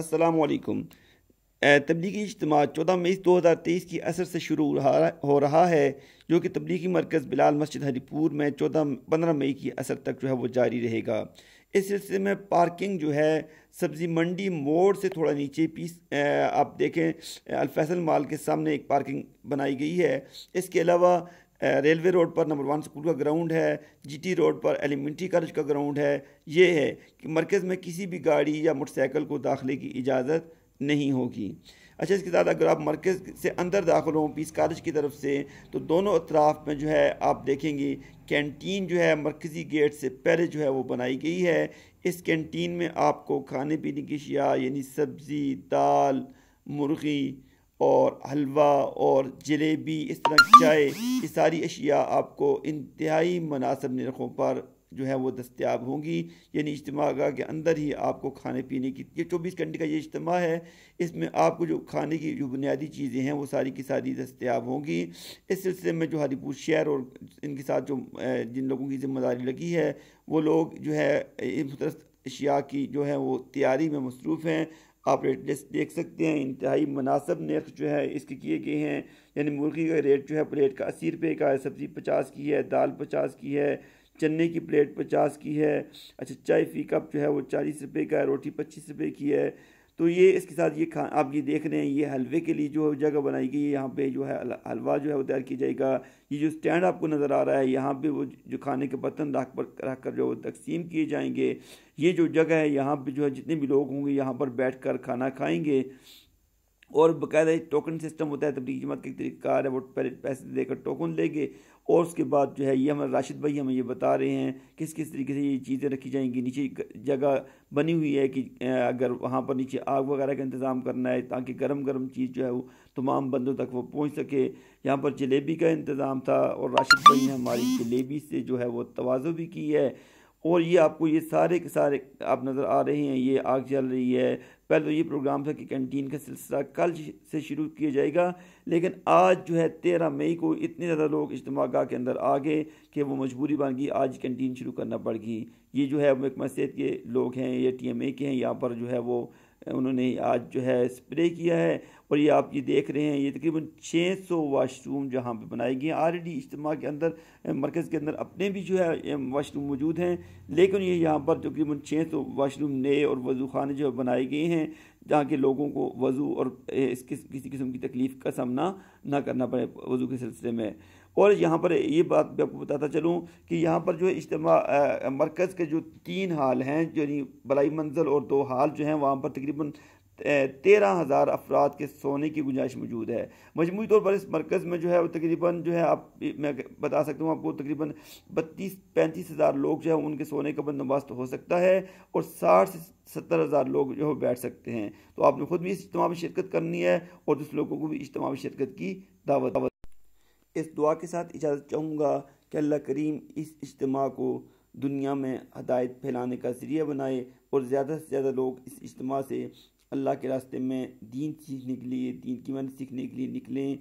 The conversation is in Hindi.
असलकुम तबलीगी इजतम चौदह मई दो हज़ार तेईस की असर से शुरू हो रहा है जो कि तबलीगी मरकज़ बिलाल मस्जिद हरिपुर में चौदह पंद्रह मई की असर तक जो है वो जारी रहेगा इस सिलसिले में पार्किंग जो है सब्ज़ी मंडी मोड़ से थोड़ा नीचे पीस आप देखें अलफैसल माल के सामने एक पार्किंग बनाई गई है इसके अलावा रेलवे रोड पर नंबर वन स्कूल का ग्राउंड है जीटी रोड पर एलिमेंट्री कॉलेज का ग्राउंड है ये है कि मरकज़ में किसी भी गाड़ी या मोटरसाइकिल को दाखिले की इजाज़त नहीं होगी अच्छा इसके साथ अगर आप मरकज़ से अंदर दाखिल हों पीस कॉलेज की तरफ से तो दोनों अतराफ़ में जो है आप देखेंगे कैंटीन जो है मरकज़ी गेट से पहले जो है वो बनाई गई है इस कैंटीन में आपको खाने पीने की शिया यानी सब्ज़ी दाल मुर्गी और हलवा और जलेबी इस तरह की चाय ये सारी अशिया आपको इंतहाई मुनासब नरखों पर जो है वो दस्तियाब होंगी यानी इज्तमागाह के अंदर ही आपको खाने पीने की ये चौबीस घंटे का ये इज्तम है इसमें आपको जो खाने की जो बुनियादी चीज़ें हैं वो सारी की सारी दस्तियाब होंगी इस सिलसिले में जो हरीपुर शहर और इनके साथ जो जिन लोगों की जिम्मेदारी लगी है वो लोग जो है इस अशिया की जो है वो तैयारी में मसरूफ़ हैं आप रेट लिस्ट देख सकते हैं इंतहाई मुनासब नर्ख जो है इसके किए गए हैं यानी मुर्गी का रेट जो है प्लेट का अस्सी रुपये का है सब्ज़ी पचास की है दाल पचास की है चने की प्लेट पचास की है अच्छा चाय फी कप जो है वो चालीस रुपये का है रोटी पच्चीस रुपये की है तो ये इसके साथ ये खा आप ये देख रहे हैं ये हलवे के लिए जो जगह बनाई गई है यहाँ पे जो है हलवा जो है वो तैयार किया जाएगा ये जो स्टैंड आपको नज़र आ रहा है यहाँ पे वो जो खाने के बर्तन रख पर रख कर जो तकसीम किए जाएंगे ये जो जगह है यहाँ पे जो है जितने भी लोग होंगे यहाँ पर बैठ कर खाना खाएँगे और बकायदा टोकन सिस्टम होता है तबलीगी जमात का एक है वो पहले पैसे देकर टोकन लेंगे और उसके बाद जो है ये हमारे राशिद भाई हमें ये बता रहे हैं किस किस तरीके से ये चीज़ें रखी जाएंगी नीचे जगह बनी हुई है कि अगर वहाँ पर नीचे आग वगैरह का इंतज़ाम करना है ताकि गर्म गर्म चीज़ जो है वो तमाम बंदों तक वो पहुँच सके यहाँ पर जलेबी का इंतज़ाम था और राशिद भाई ने हमारी जलेबी से जो है वो तोज़ो भी की है और ये आपको ये सारे के सारे आप नज़र आ रहे हैं ये आग जल रही है पहले तो ये प्रोग्राम था कि कैंटीन का सिलसिला कल से शुरू किया जाएगा लेकिन आज जो है तेरह मई को इतने ज़्यादा लोग इज्तम के अंदर आ गए कि वो मजबूरी बन गई आज कैंटीन शुरू करना पड़ गई ये जो है महकमा सेहत के लोग हैं या टी एम ए के हैं यहाँ पर जो है वो उन्होंने आज जो है स्प्रे किया है और ये आप ये देख रहे हैं ये तकरीबन 600 वाशरूम जहाँ पे बनाए गए हैं ऑलरेडी इज्तम के अंदर मरकज़ के अंदर अपने भी जो है वाशरूम मौजूद हैं लेकिन ये यहाँ पर तकरीबन 600 वाशरूम नए और वजू खाने जो बनाए गए हैं जहाँ के लोगों को वज़ू और किस, किसी किस्म की तकलीफ़ का सामना ना करना पड़े वज़ू के सिलसिले में और यहाँ पर ये बात भी आपको बताता चलूँ कि यहाँ पर जो है इज्तम मरकज़ के जो तीन हाल हैं यानी बलाई मंजिल और दो हाल जो हैं वहाँ पर तकरीबन तेरह हज़ार अफराद के सोने की गुंजाइश मौजूद है मजमू तौर पर इस मरकज़ में जो है वो तकरीबन जो है आप मैं बता सकता हूँ आपको तकरीबन बत्तीस पैंतीस हज़ार लोग जो है उनके सोने का बंदोबस्त हो सकता है और साठ से सत्तर हज़ार लोग जो है बैठ सकते हैं तो आपने ख़ुद भी इस इज्तम में शिरकत करनी है और दूसरे लोगों को भी इज्तम में शिरकत की दावत दावत इस दुआ के साथ इजाज़त चाहूँगा कि अल्लाह करीम इस इज्तम को दुनिया में हदायत फैलाने का ज़रिया बनाए और ज़्यादा से ज़्यादा लोग इस इज्तम से अल्लाह के रास्ते में दीन सीखने के लिए दीन की मन सीखने के लिए निकलें